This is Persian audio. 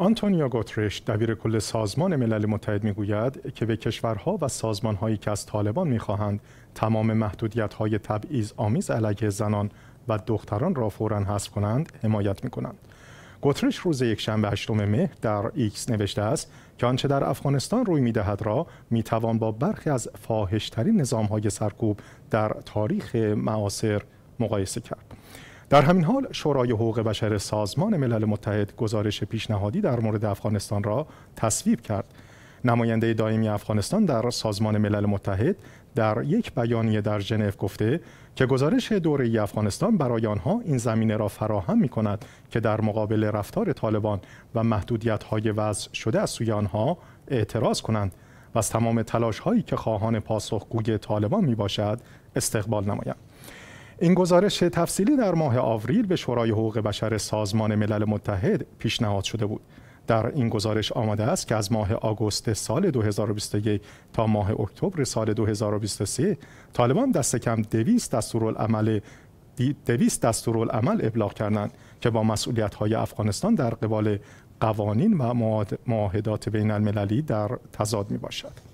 آنتونیو گوترش، دبیر کل سازمان ملل متحد میگوید که به کشورها و سازمانهایی که از طالبان میخواهند تمام محدودیت‌های تبعیض آمیز علیه زنان و دختران را فورا حذف کنند حمایت کنند. گوترش روز یکشنبه هشتم مهر در ایکس نوشته است که آنچه در افغانستان روی میدهد را میتوان با برخی از نظام های سرکوب در تاریخ معاصر مقایسه کرد در همین حال شورای حقوق بشر سازمان ملل متحد گزارش پیشنهادی در مورد افغانستان را تصویب کرد نماینده دائمی افغانستان در سازمان ملل متحد در یک بیانیه در ژنو گفته که گزارش دوره افغانستان برای آنها این زمینه را فراهم می کند که در مقابل رفتار طالبان و محدودیت های وضع شده از سوی آنها اعتراض کنند و از تمام تلاش هایی که خواهان پاسخگوی طالبان می باشد استقبال نمایند. این گزارش تفصیلی در ماه آوریل به شورای حقوق بشر سازمان ملل متحد پیشنهاد شده بود در این گزارش آمده است که از ماه آگوست سال 2021 تا ماه اکتبر سال 2023 طالبان دست کم 200 دستورالعمل دستورالعمل ابلاغ کردند که با مسئولیت های افغانستان در قبال قوانین و معاهدات بین المللی در تضاد می باشد.